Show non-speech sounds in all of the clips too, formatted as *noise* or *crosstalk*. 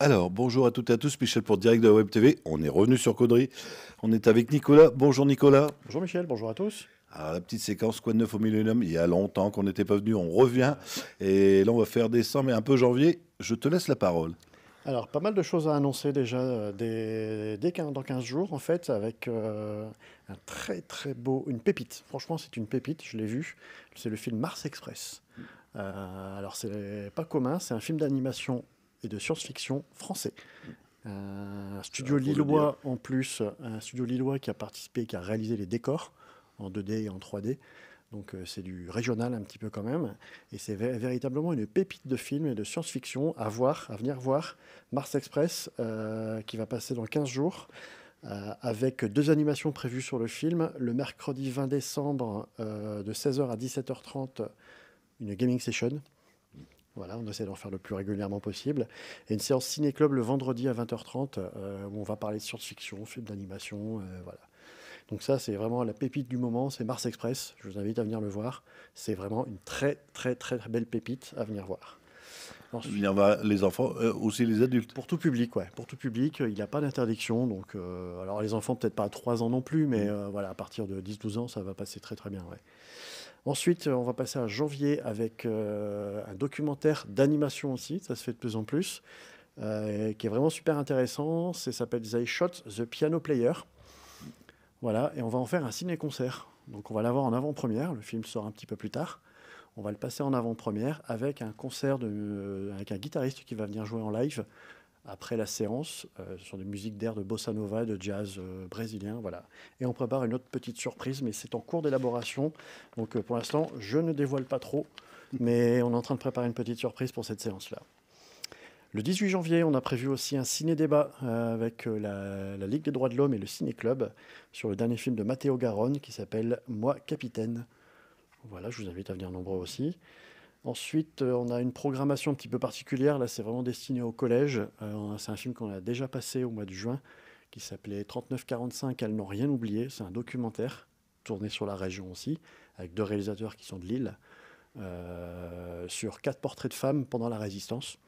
Alors, bonjour à toutes et à tous, Michel pour Direct de la Web TV. On est revenu sur Caudry. On est avec Nicolas. Bonjour Nicolas. Bonjour Michel, bonjour à tous. Alors, ah, la petite séquence Quoi de neuf au Millennium, il y a longtemps qu'on n'était pas venu, on revient. Et là, on va faire décembre et un peu janvier. Je te laisse la parole. Alors, pas mal de choses à annoncer déjà euh, dès, dans 15 jours, en fait, avec euh, un très très beau, une pépite. Franchement, c'est une pépite, je l'ai vu. C'est le film Mars Express. Euh, alors, c'est pas commun, c'est un film d'animation et de science-fiction français. Un euh, studio euh, Lillois en plus, euh, un studio Lillois qui a participé, qui a réalisé les décors en 2D et en 3D. Donc c'est du régional un petit peu quand même. Et c'est véritablement une pépite de film et de science-fiction à voir, à venir voir. Mars Express qui va passer dans 15 jours. avec deux animations prévues sur le film. Le mercredi 20 décembre, de 16h à 17h30, une gaming session voilà, on essaie d'en faire le plus régulièrement possible. Et une séance ciné-club le vendredi à 20h30 euh, où on va parler de science-fiction, films d'animation, euh, voilà. Donc ça, c'est vraiment la pépite du moment, c'est Mars Express. Je vous invite à venir le voir. C'est vraiment une très, très, très, belle pépite à venir voir. il y les enfants, euh, aussi les adultes. Pour tout public, ouais. Pour tout public, il n'y a pas d'interdiction. Donc, alors les enfants, peut-être pas à 3 ans non plus, mais mm. voilà, à partir de 10-12 ans, ça va passer très, très bien, ouais. Ensuite, on va passer à janvier avec euh, un documentaire d'animation aussi, ça se fait de plus en plus, euh, qui est vraiment super intéressant. Ça s'appelle The Shot the Piano Player. Voilà, et on va en faire un ciné-concert. Donc on va l'avoir en avant-première, le film sort un petit peu plus tard. On va le passer en avant-première avec un concert de, euh, avec un guitariste qui va venir jouer en live après la séance. Euh, ce sont des musiques d'air de bossa nova, de jazz euh, brésilien, voilà. Et on prépare une autre petite surprise, mais c'est en cours d'élaboration. Donc euh, pour l'instant, je ne dévoile pas trop, mais on est en train de préparer une petite surprise pour cette séance-là. Le 18 janvier, on a prévu aussi un ciné-débat avec la, la, Ligue des droits de l'homme et le Ciné-Club sur le dernier film de Matteo Garonne qui s'appelle Moi, capitaine. Voilà, je vous invite à venir nombreux aussi. Ensuite, euh, on a une programmation un petit peu particulière. Là, c'est vraiment destiné au collège. Euh, c'est un film qu'on a déjà passé au mois de juin, qui s'appelait 3945. Elles n'ont rien oublié. C'est un documentaire tourné sur la région aussi, avec deux réalisateurs qui sont de Lille, euh, sur quatre portraits de femmes pendant la résistance,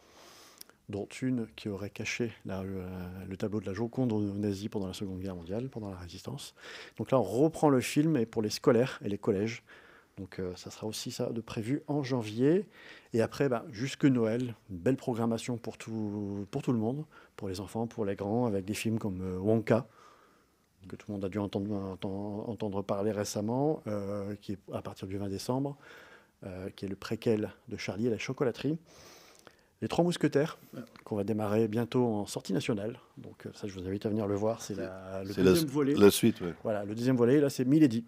dont une qui aurait caché le, tableau de la Joconde aux nazis pendant la Seconde Guerre mondiale, pendant la résistance. Donc là, on reprend le film et pour les scolaires et les collèges. Donc euh, ça sera aussi ça de prévu en janvier. Et après, bah, jusque Noël, une belle programmation pour tout, pour tout le monde, pour les enfants, pour les grands, avec des films comme euh, Wonka, que tout le monde a dû entendre, entendre, parler récemment, euh, qui est à partir du 20 décembre, qui est le préquel de Charlie et la chocolaterie. Les Trois Mousquetaires, qu'on va démarrer bientôt en sortie nationale. Donc ça, je vous invite à venir le voir. C'est le deuxième la, volet. La suite, oui. Voilà, le deuxième volet, là, c'est Milady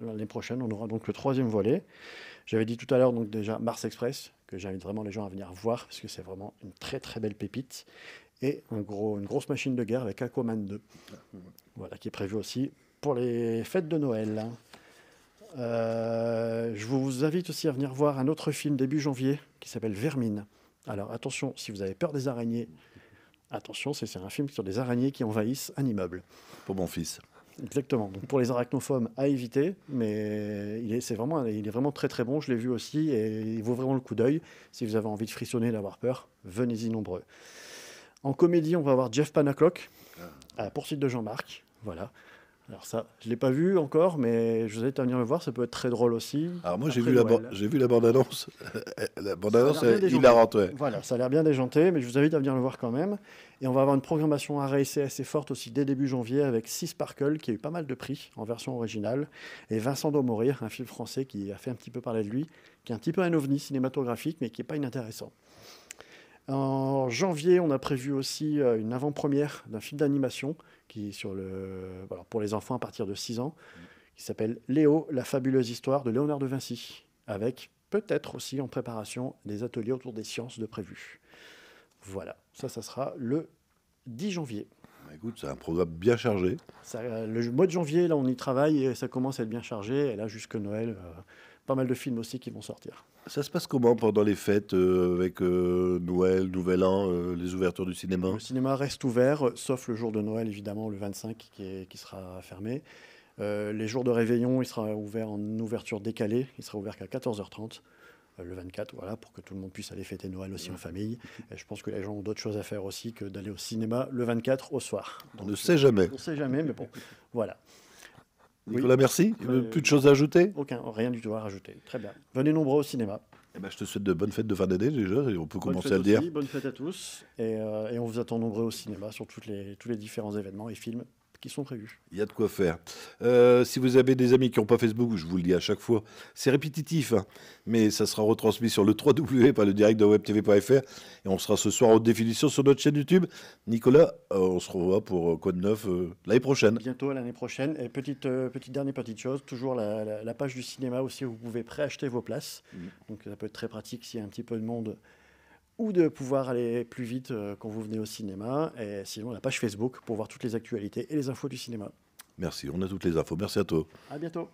l'année prochaine, on aura donc le troisième volet. J'avais dit tout à l'heure donc déjà Mars Express, que j'invite vraiment les gens à venir voir, parce que c'est vraiment une très très belle pépite. Et une grosse machine de guerre avec Aquaman 2, voilà, qui est prévu aussi pour les fêtes de Noël. Euh, je vous invite aussi à venir voir un autre film début janvier qui s'appelle Vermine. Alors attention, si vous avez peur des araignées, attention, c'est un film sur des araignées qui envahissent un immeuble. Pour mon fils. Exactement. Donc pour les arachnophobes, à éviter, mais il est, c'est vraiment, il est vraiment très très bon. Je l'ai vu aussi et il vaut vraiment le coup d'œil. Si vous avez envie de frissonner, d'avoir peur, venez-y nombreux. En comédie, on va avoir Jeff Panaclock, ah. à la poursuite de Jean-Marc. Voilà. Alors ça, je ne l'ai pas vu encore, mais je vous invite à venir le voir, ça peut être très drôle aussi. Alors moi, j'ai vu, vu, la bande-annonce. *laughs* la bande-annonce est hilarante. Ouais. Voilà, ça a l'air bien déjanté, mais je vous invite à venir le voir quand même. Et on va avoir une programmation RAC assez forte aussi dès début janvier avec Six Sparkle, qui a eu pas mal de prix en version originale, et Vincent Domourir un film français qui a fait un petit peu parler de lui, qui est un petit peu un ovni cinématographique, mais qui n'est pas inintéressant. En janvier, on a prévu aussi euh, une avant-première d'un film d'animation qui pour les enfants à partir de 6 ans, qui s'appelle Léo, la fabuleuse histoire de Léonard de Vinci, avec peut-être aussi en préparation des ateliers autour des sciences de prévu. Voilà, ça, ça sera le 10 janvier. Bah, écoute, c'est un programme bien chargé. Euh, le mois de janvier, là, on y travaille et ça commence à être bien chargé. Et là, jusque Noël, euh, pas mal de films aussi qui vont sortir. Ça se passe comment pendant les fêtes euh, avec euh, Noël, Nouvel An, euh, les ouvertures du cinéma Le cinéma reste ouvert, sauf le jour de Noël, évidemment, le 25 qui, qui sera fermé. les jours de réveillon, il sera ouvert en ouverture décalée, il sera ouvert qu'à 14h30 le 24, voilà, pour que tout le monde puisse aller fêter Noël aussi en famille. Et je pense que les gens ont d'autres choses à faire aussi que d'aller au cinéma le 24 au soir. on ne sait jamais. On ne sait jamais, mais bon, voilà. Nicolas, merci. Euh, Plus de choses à ajouter Aucun, rien du tout à rajouter. Très bien. Venez nombreux au cinéma. Eh ben, je te souhaite de bonnes fêtes de fin d'année déjà, on peut commencer à dire. Bonne fête à tous, euh, et, on vous attend nombreux au cinéma sur tous les différents événements et films qui sont prévus Il y a de quoi faire. Euh, si vous avez des amis qui n'ont pas Facebook, je vous le dis à chaque fois, c'est répétitif, hein. mais ça sera retransmis sur le 3W par le direct de webtv.fr et on sera ce soir en définition sur notre chaîne YouTube. Nicolas, euh, on se revoit pour euh, Code neuf l'année prochaine. Bientôt l'année prochaine. Et petite, petite dernière petite chose, toujours la, page du cinéma aussi, où vous pouvez préacheter vos places. Mm. Donc ça peut être très pratique s'il y a un petit peu de monde ou de pouvoir aller plus vite euh, quand vous venez au cinéma. Et sinon, la page Facebook pour voir toutes les actualités et les infos du cinéma. Merci, on a toutes les infos. Merci à toi. À bientôt.